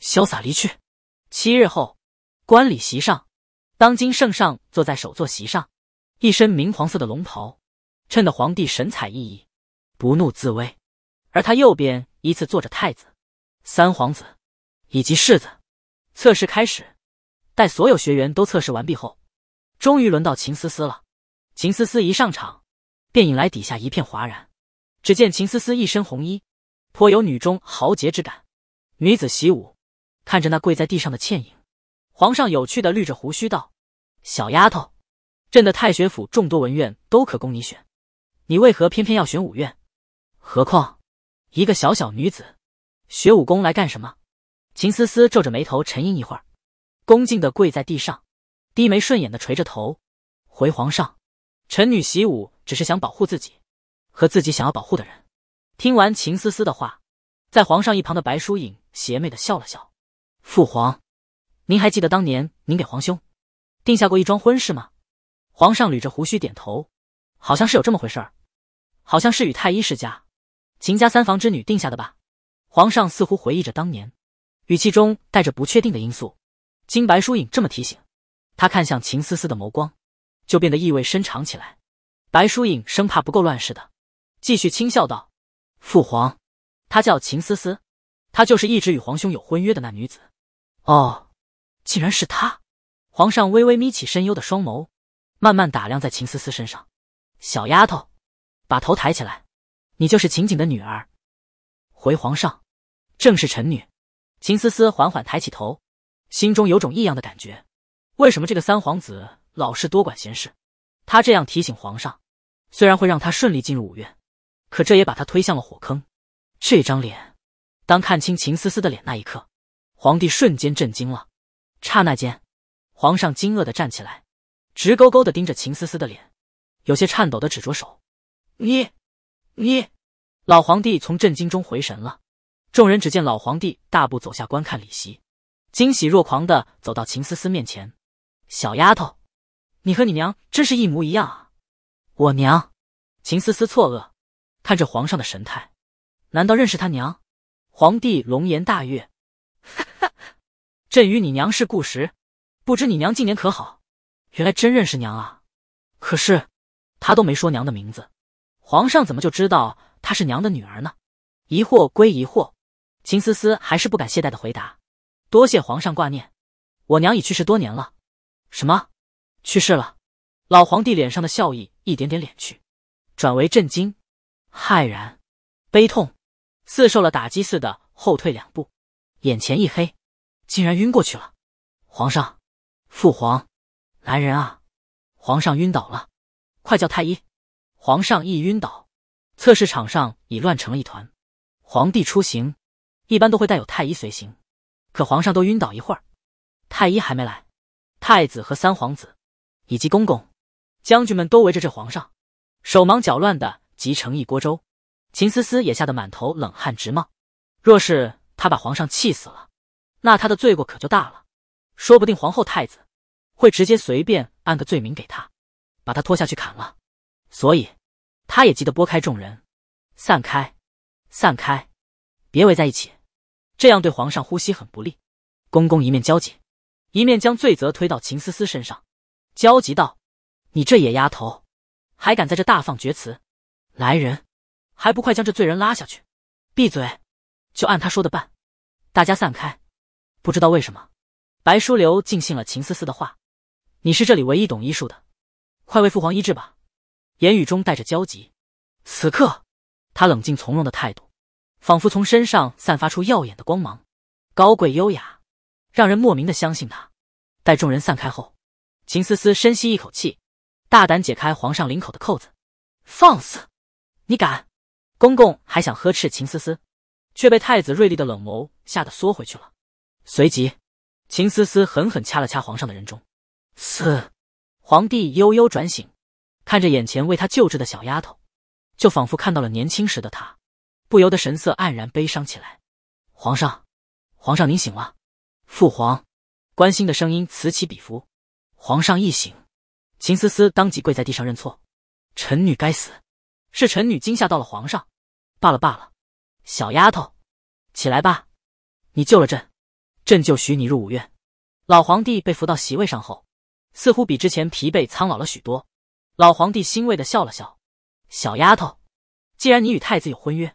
[SPEAKER 1] 潇洒离去。七日后，观礼席上，当今圣上坐在首座席上，一身明黄色的龙袍，衬得皇帝神采奕奕，不怒自威。而他右边依次坐着太子、三皇子以及世子。测试开始。待所有学员都测试完毕后，终于轮到秦思思了。秦思思一上场，便引来底下一片哗然。只见秦思思一身红衣，颇有女中豪杰之感。女子习武，看着那跪在地上的倩影，皇上有趣的捋着胡须道：“小丫头，朕的太学府众多文院都可供你选，你为何偏偏要选武院？何况，一个小小女子，学武功来干什么？”秦思思皱着眉头沉吟一会儿。恭敬的跪在地上，低眉顺眼的垂着头，回皇上：“臣女习武，只是想保护自己和自己想要保护的人。”听完秦思思的话，在皇上一旁的白疏影邪魅的笑了笑：“父皇，您还记得当年您给皇兄定下过一桩婚事吗？”皇上捋着胡须点头：“好像是有这么回事，好像是与太医世家秦家三房之女定下的吧。”皇上似乎回忆着当年，语气中带着不确定的因素。经白疏影这么提醒，他看向秦思思的眸光就变得意味深长起来。白疏影生怕不够乱似的，继续轻笑道：“父皇，她叫秦思思，她就是一直与皇兄有婚约的那女子。”哦，竟然是她！皇上微微眯起深幽的双眸，慢慢打量在秦思思身上。小丫头，把头抬起来，你就是秦景的女儿。回皇上，正是臣女。秦思思缓缓抬起头。心中有种异样的感觉，为什么这个三皇子老是多管闲事？他这样提醒皇上，虽然会让他顺利进入五院，可这也把他推向了火坑。这张脸，当看清秦思思的脸那一刻，皇帝瞬间震惊了。刹那间，皇上惊愕的站起来，直勾勾的盯着秦思思的脸，有些颤抖的指着手：“你，你……”老皇帝从震惊中回神了，众人只见老皇帝大步走下观看礼席。惊喜若狂的走到秦思思面前，小丫头，你和你娘真是一模一样啊！我娘，秦思思错愕，看着皇上的神态，难道认识他娘？皇帝龙颜大悦，哈哈，朕与你娘是故识，不知你娘近年可好？原来真认识娘啊！可是，他都没说娘的名字，皇上怎么就知道她是娘的女儿呢？疑惑归疑惑，秦思思还是不敢懈怠的回答。多谢皇上挂念，我娘已去世多年了。什么？去世了？老皇帝脸上的笑意一点点敛去，转为震惊、骇然、悲痛，似受了打击似的后退两步，眼前一黑，竟然晕过去了。皇上，父皇，来人啊！皇上晕倒了，快叫太医！皇上一晕倒，测试场上已乱成了一团。皇帝出行，一般都会带有太医随行。可皇上都晕倒一会儿，太医还没来，太子和三皇子，以及公公、将军们都围着这皇上，手忙脚乱的，急成一锅粥。秦思思也吓得满头冷汗直冒，若是他把皇上气死了，那他的罪过可就大了，说不定皇后、太子会直接随便按个罪名给他，把他拖下去砍了。所以，他也急得拨开众人，散开，散开，别围在一起。这样对皇上呼吸很不利，公公一面焦急，一面将罪责推到秦思思身上，焦急道：“你这野丫头，还敢在这大放厥词！来人，还不快将这罪人拉下去！闭嘴，就按他说的办。大家散开。不知道为什么，白舒流尽信了秦思思的话。你是这里唯一懂医术的，快为父皇医治吧。”言语中带着焦急。此刻，他冷静从容的态度。仿佛从身上散发出耀眼的光芒，高贵优雅，让人莫名的相信他。待众人散开后，秦思思深吸一口气，大胆解开皇上领口的扣子。放肆！你敢！公公还想呵斥秦思思，却被太子锐利的冷眸吓得缩回去了。随即，秦思思狠狠掐了掐皇上的人中。四，皇帝悠悠转醒，看着眼前为他救治的小丫头，就仿佛看到了年轻时的他。不由得神色黯然，悲伤起来。皇上，皇上您醒了！父皇，关心的声音此起彼伏。皇上一醒，秦思思当即跪在地上认错：“臣女该死，是臣女惊吓到了皇上。”罢了罢了，小丫头，起来吧。你救了朕，朕就许你入五院。老皇帝被扶到席位上后，似乎比之前疲惫苍老了许多。老皇帝欣慰的笑了笑：“小丫头，既然你与太子有婚约。”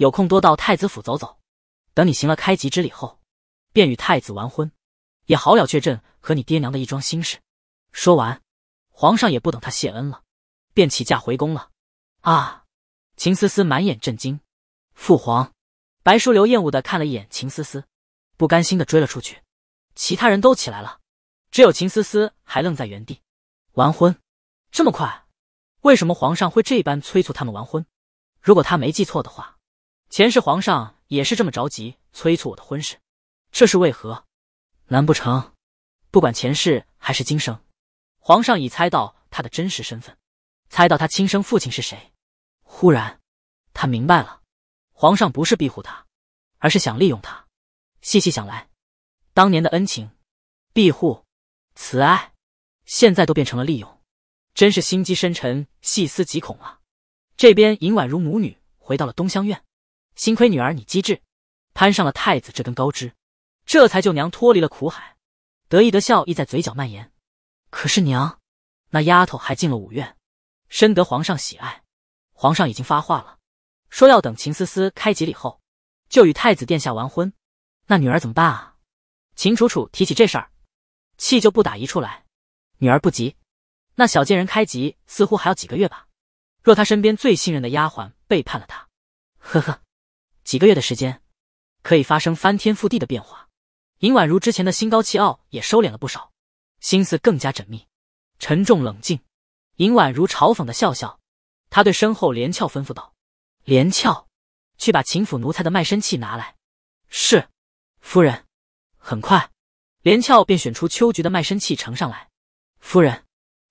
[SPEAKER 1] 有空多到太子府走走，等你行了开吉之礼后，便与太子完婚，也好了却朕和你爹娘的一桩心事。说完，皇上也不等他谢恩了，便起驾回宫了。啊！秦思思满眼震惊。父皇，白叔流厌恶的看了一眼秦思思，不甘心的追了出去。其他人都起来了，只有秦思思还愣在原地。完婚？这么快？为什么皇上会这般催促他们完婚？如果他没记错的话。前世皇上也是这么着急催促我的婚事，这是为何？难不成，不管前世还是今生，皇上已猜到他的真实身份，猜到他亲生父亲是谁？忽然，他明白了，皇上不是庇护他，而是想利用他。细细想来，当年的恩情、庇护、慈爱，现在都变成了利用，真是心机深沉，细思极恐啊！这边，尹婉如母女回到了东厢院。幸亏女儿你机智，攀上了太子这根高枝，这才救娘脱离了苦海。得意的笑意在嘴角蔓延。可是娘，那丫头还进了五院，深得皇上喜爱。皇上已经发话了，说要等秦思思开吉礼后，就与太子殿下完婚。那女儿怎么办啊？秦楚楚提起这事儿，气就不打一处来。女儿不急，那小贱人开吉似乎还要几个月吧？若她身边最信任的丫鬟背叛了她，呵呵。几个月的时间，可以发生翻天覆地的变化。尹婉如之前的心高气傲也收敛了不少，心思更加缜密，沉重冷静。尹婉如嘲讽的笑笑，她对身后连翘吩咐道：“连翘，去把秦府奴才的卖身契拿来。”“是，夫人。”很快，连翘便选出秋菊的卖身契呈上来。“夫人，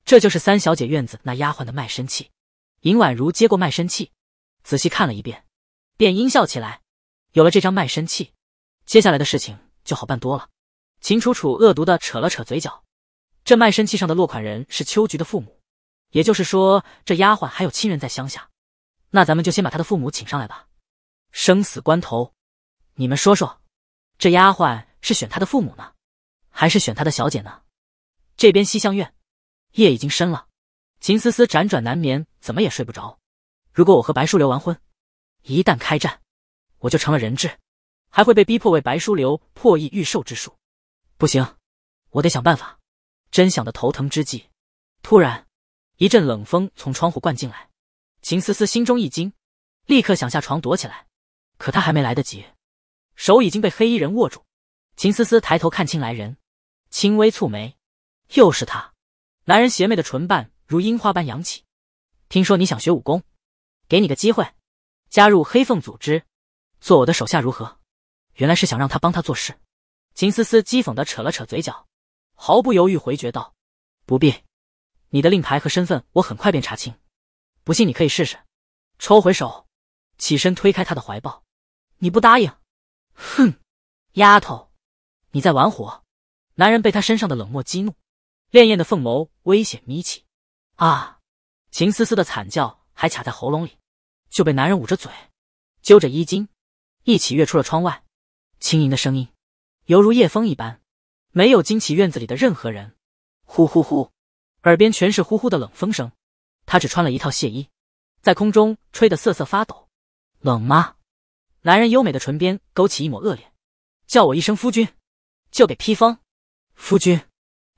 [SPEAKER 1] 这就是三小姐院子那丫鬟的卖身契。”尹婉如接过卖身契，仔细看了一遍。便阴笑起来。有了这张卖身契，接下来的事情就好办多了。秦楚楚恶毒的扯了扯嘴角。这卖身契上的落款人是秋菊的父母，也就是说，这丫鬟还有亲人在乡下。那咱们就先把她的父母请上来吧。生死关头，你们说说，这丫鬟是选她的父母呢，还是选她的小姐呢？这边西厢院，夜已经深了，秦思思辗转难眠，怎么也睡不着。如果我和白树流完婚，一旦开战，我就成了人质，还会被逼迫为白书流破译御兽之术。不行，我得想办法。真想的头疼之际，突然一阵冷风从窗户灌进来，秦思思心中一惊，立刻想下床躲起来。可她还没来得及，手已经被黑衣人握住。秦思思抬头看清来人，轻微蹙眉，又是他。男人邪魅的唇瓣如樱花般扬起，听说你想学武功，给你个机会。加入黑凤组织，做我的手下如何？原来是想让他帮他做事。秦思思讥讽的扯了扯嘴角，毫不犹豫回绝道：“不必，你的令牌和身份我很快便查清，不信你可以试试。”抽回手，起身推开他的怀抱。你不答应？哼，丫头，你在玩火！男人被他身上的冷漠激怒，潋焰的凤眸危险眯起。啊！秦思思的惨叫还卡在喉咙里。就被男人捂着嘴，揪着衣襟，一起跃出了窗外。轻盈的声音，犹如夜风一般，没有惊起院子里的任何人。呼呼呼，耳边全是呼呼的冷风声。他只穿了一套亵衣，在空中吹得瑟瑟发抖，冷吗？男人优美的唇边勾起一抹恶脸，叫我一声夫君，就给披风。夫君，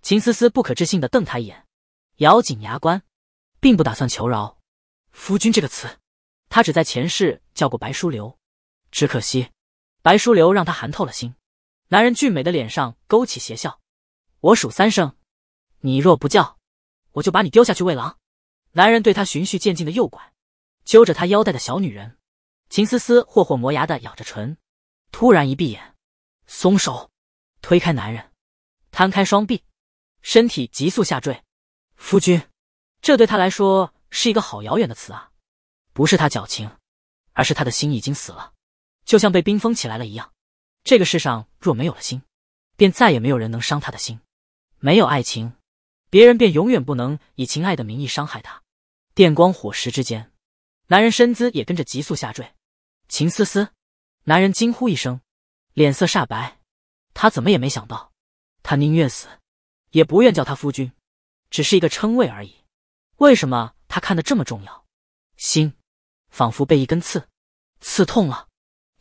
[SPEAKER 1] 秦思思不可置信的瞪他一眼，咬紧牙关，并不打算求饶。夫君这个词。他只在前世叫过白书流，只可惜，白书流让他寒透了心。男人俊美的脸上勾起邪笑，我数三声，你若不叫，我就把你丢下去喂狼。男人对他循序渐进的诱拐，揪着他腰带的小女人，秦思思霍霍磨牙的咬着唇，突然一闭眼，松手，推开男人，摊开双臂，身体急速下坠。夫君，这对他来说是一个好遥远的词啊。不是他矫情，而是他的心已经死了，就像被冰封起来了一样。这个世上若没有了心，便再也没有人能伤他的心。没有爱情，别人便永远不能以情爱的名义伤害他。电光火石之间，男人身姿也跟着急速下坠。秦思思，男人惊呼一声，脸色煞白。他怎么也没想到，他宁愿死，也不愿叫他夫君，只是一个称谓而已。为什么他看得这么重要？心。仿佛被一根刺刺痛了，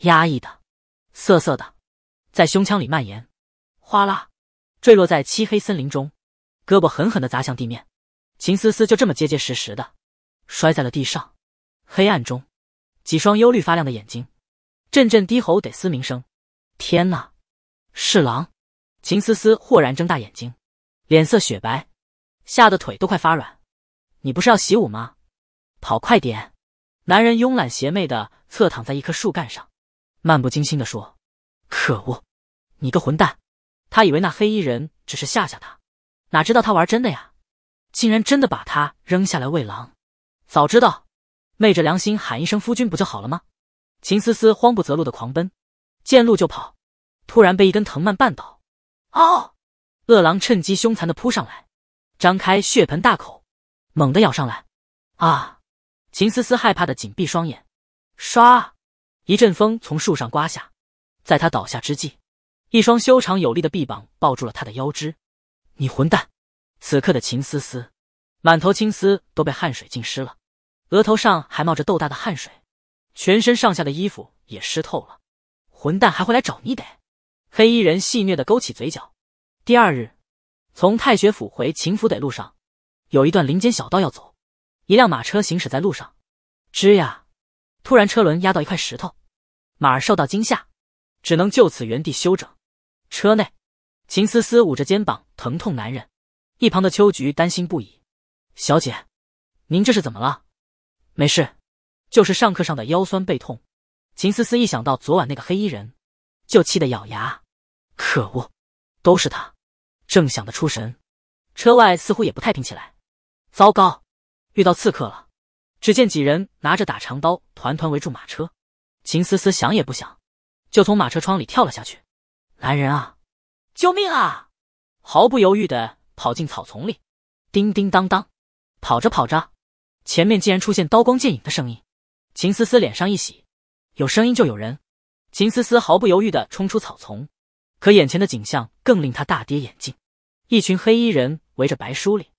[SPEAKER 1] 压抑的，涩涩的，在胸腔里蔓延。哗啦，坠落在漆黑森林中，胳膊狠狠的砸向地面，秦思思就这么结结实实的摔在了地上。黑暗中，几双忧虑发亮的眼睛，阵阵低吼得嘶鸣声。天哪，是狼！秦思思豁然睁大眼睛，脸色雪白，吓得腿都快发软。你不是要习武吗？跑快点！男人慵懒邪魅的侧躺在一棵树干上，漫不经心的说：“可恶，你个混蛋！”他以为那黑衣人只是吓吓他，哪知道他玩真的呀，竟然真的把他扔下来喂狼。早知道，昧着良心喊一声夫君不就好了吗？秦思思慌不择路的狂奔，见路就跑，突然被一根藤蔓绊倒，哦，恶狼趁机凶残的扑上来，张开血盆大口，猛地咬上来，啊！秦思思害怕的紧闭双眼，唰，一阵风从树上刮下，在他倒下之际，一双修长有力的臂膀抱住了他的腰肢。你混蛋！此刻的秦思思，满头青丝都被汗水浸湿了，额头上还冒着豆大的汗水，全身上下的衣服也湿透了。混蛋还会来找你得！黑衣人戏谑的勾起嘴角。第二日，从太学府回秦府的路上，有一段林间小道要走。一辆马车行驶在路上，吱呀！突然，车轮压到一块石头，马儿受到惊吓，只能就此原地休整。车内，秦思思捂着肩膀，疼痛难忍。一旁的秋菊担心不已：“小姐，您这是怎么了？”“没事，就是上课上的腰酸背痛。”秦思思一想到昨晚那个黑衣人，就气得咬牙：“可恶，都是他！”正想得出神，车外似乎也不太平起来。糟糕！遇到刺客了！只见几人拿着打长刀，团团围住马车。秦思思想也不想，就从马车窗里跳了下去。“来人啊！救命啊！”毫不犹豫的跑进草丛里。叮叮当当，跑着跑着，前面竟然出现刀光剑影的声音。秦思思脸上一喜，有声音就有人。秦思思毫不犹豫的冲出草丛，可眼前的景象更令他大跌眼镜：一群黑衣人围着白书里，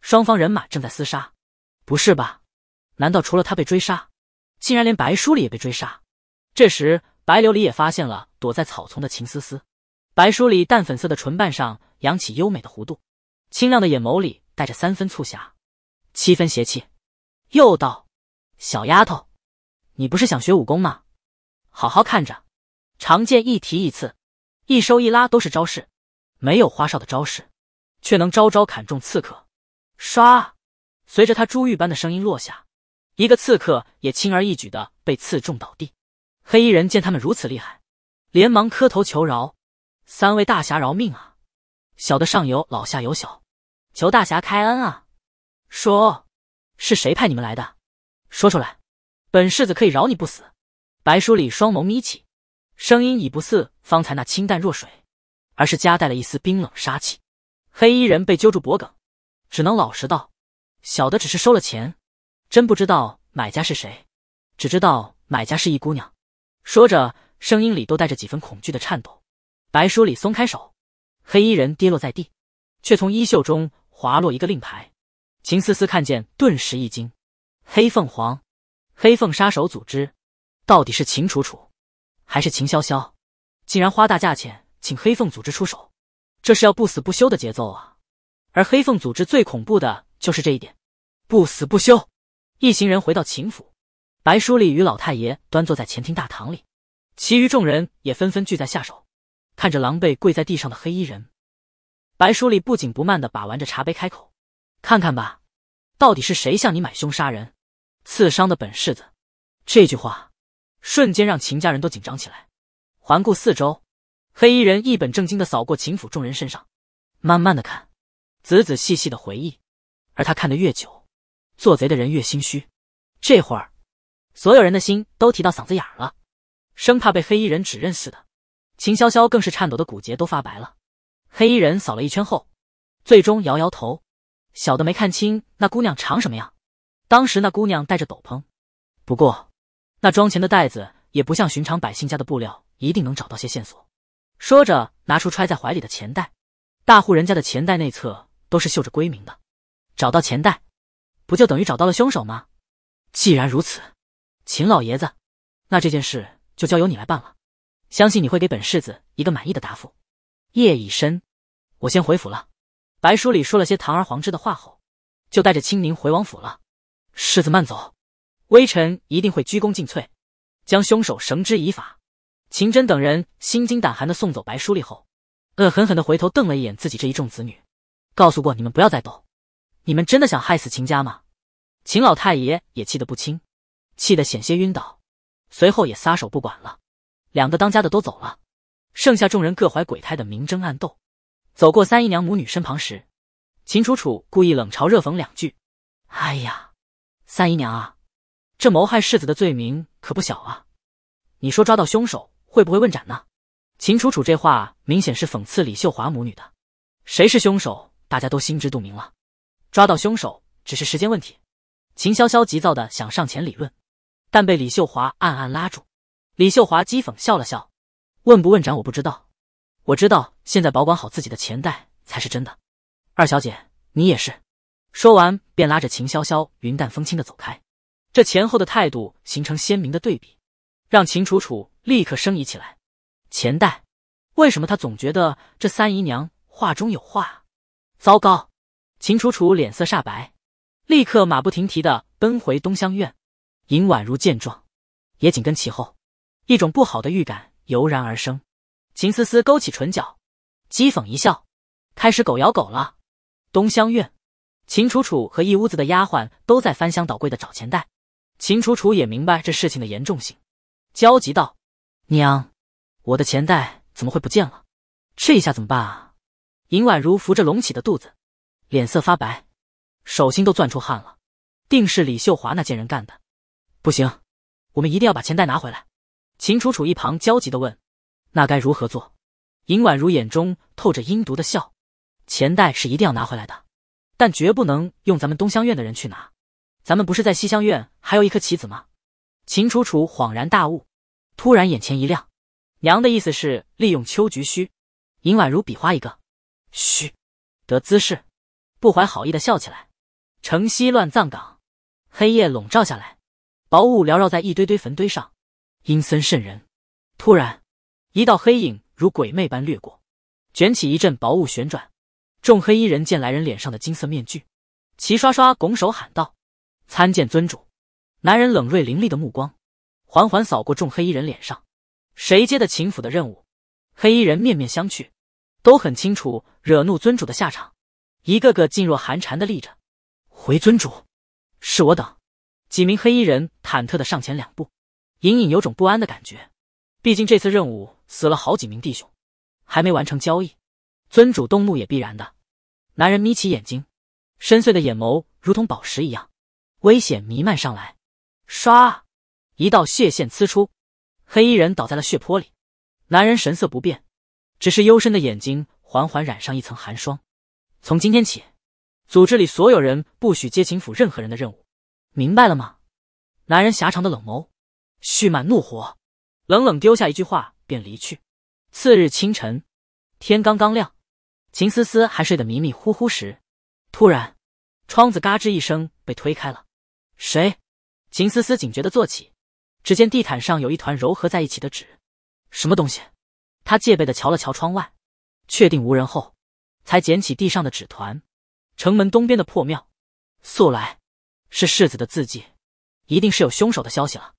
[SPEAKER 1] 双方人马正在厮杀。不是吧？难道除了他被追杀，竟然连白书里也被追杀？这时，白琉璃也发现了躲在草丛的秦思思。白书里淡粉色的唇瓣上扬起优美的弧度，清亮的眼眸里带着三分促狭，七分邪气，又道：“小丫头，你不是想学武功吗？好好看着，长剑一提一刺，一收一拉都是招式，没有花哨的招式，却能招招砍中刺客，刷随着他珠玉般的声音落下，一个刺客也轻而易举的被刺中倒地。黑衣人见他们如此厉害，连忙磕头求饶：“三位大侠饶命啊！小的上有老下有小，求大侠开恩啊！”说：“是谁派你们来的？说出来，本世子可以饶你不死。”白书里双眸眯起，声音已不似方才那清淡若水，而是夹带了一丝冰冷杀气。黑衣人被揪住脖颈，只能老实道。小的只是收了钱，真不知道买家是谁，只知道买家是一姑娘。说着，声音里都带着几分恐惧的颤抖。白书礼松开手，黑衣人跌落在地，却从衣袖中滑落一个令牌。秦思思看见，顿时一惊：黑凤凰，黑凤杀手组织，到底是秦楚楚，还是秦潇潇？竟然花大价钱请黑凤组织出手，这是要不死不休的节奏啊！而黑凤组织最恐怖的。就是这一点，不死不休。一行人回到秦府，白书立与老太爷端坐在前厅大堂里，其余众人也纷纷聚在下手，看着狼狈跪在地上的黑衣人。白书立不紧不慢的把玩着茶杯，开口：“看看吧，到底是谁向你买凶杀人，刺伤的本世子？”这句话瞬间让秦家人都紧张起来，环顾四周，黑衣人一本正经的扫过秦府众人身上，慢慢的看，仔仔细细的回忆。而他看得越久，做贼的人越心虚。这会儿，所有人的心都提到嗓子眼儿了，生怕被黑衣人指认似的。秦潇潇更是颤抖的骨节都发白了。黑衣人扫了一圈后，最终摇摇头：“小的没看清那姑娘长什么样。当时那姑娘戴着斗篷，不过那装钱的袋子也不像寻常百姓家的布料，一定能找到些线索。”说着，拿出揣在怀里的钱袋。大户人家的钱袋内侧都是绣着闺名的。找到钱袋，不就等于找到了凶手吗？既然如此，秦老爷子，那这件事就交由你来办了。相信你会给本世子一个满意的答复。夜已深，我先回府了。白书里说了些堂而皇之的话后，就带着青宁回王府了。世子慢走，微臣一定会鞠躬尽瘁，将凶手绳之以法。秦真等人心惊胆寒的送走白书礼后，恶狠狠的回头瞪了一眼自己这一众子女，告诉过你们不要再斗。你们真的想害死秦家吗？秦老太爷也气得不轻，气得险些晕倒，随后也撒手不管了。两个当家的都走了，剩下众人各怀鬼胎的明争暗斗。走过三姨娘母女身旁时，秦楚楚故意冷嘲热讽两句：“哎呀，三姨娘啊，这谋害世子的罪名可不小啊！你说抓到凶手会不会问斩呢？”秦楚楚这话明显是讽刺李秀华母女的。谁是凶手，大家都心知肚明了。抓到凶手只是时间问题，秦潇潇急躁的想上前理论，但被李秀华暗暗拉住。李秀华讥讽笑了笑，问不问斩我不知道，我知道现在保管好自己的钱袋才是真的。二小姐，你也是。说完便拉着秦潇潇云淡风轻的走开。这前后的态度形成鲜明的对比，让秦楚楚立刻生疑起来。钱袋，为什么她总觉得这三姨娘话中有话？糟糕。秦楚楚脸色煞白，立刻马不停蹄地奔回东厢院。尹宛如见状，也紧跟其后。一种不好的预感油然而生。秦思思勾起唇角，讥讽一笑，开始狗咬狗了。东厢院，秦楚楚和一屋子的丫鬟都在翻箱倒柜的找钱袋。秦楚楚也明白这事情的严重性，焦急道：“娘，我的钱袋怎么会不见了？这一下怎么办啊？”尹宛如扶着隆起的肚子。脸色发白，手心都攥出汗了，定是李秀华那贱人干的。不行，我们一定要把钱袋拿回来。秦楚楚一旁焦急的问：“那该如何做？”尹婉如眼中透着阴毒的笑：“钱袋是一定要拿回来的，但绝不能用咱们东厢院的人去拿。咱们不是在西厢院还有一颗棋子吗？”秦楚楚恍然大悟，突然眼前一亮：“娘的意思是利用秋菊须。”尹婉如比划一个“嘘”的姿势。不怀好意的笑起来。城西乱葬岗，黑夜笼罩下来，薄雾缭绕在一堆堆坟堆上，阴森渗人。突然，一道黑影如鬼魅般掠过，卷起一阵薄雾旋转。众黑衣人见来人脸上的金色面具，齐刷刷拱手喊道：“参见尊主。”男人冷锐凌厉的目光，缓缓扫过众黑衣人脸上，谁接的秦府的任务？黑衣人面面相觑，都很清楚惹怒尊主的下场。一个个噤若寒蝉的立着，回尊主，是我等。几名黑衣人忐忑的上前两步，隐隐有种不安的感觉。毕竟这次任务死了好几名弟兄，还没完成交易，尊主动怒也必然的。男人眯起眼睛，深邃的眼眸如同宝石一样，危险弥漫上来。唰，一道血线刺出，黑衣人倒在了血泊里。男人神色不变，只是幽深的眼睛缓缓染上一层寒霜。从今天起，组织里所有人不许接秦府任何人的任务，明白了吗？男人狭长的冷眸蓄满怒火，冷冷丢下一句话便离去。次日清晨，天刚刚亮，秦思思还睡得迷迷糊糊时，突然，窗子嘎吱一声被推开了。谁？秦思思警觉的坐起，只见地毯上有一团揉合在一起的纸。什么东西？他戒备的瞧了瞧窗外，确定无人后。才捡起地上的纸团，城门东边的破庙，速来！是世子的字迹，一定是有凶手的消息了。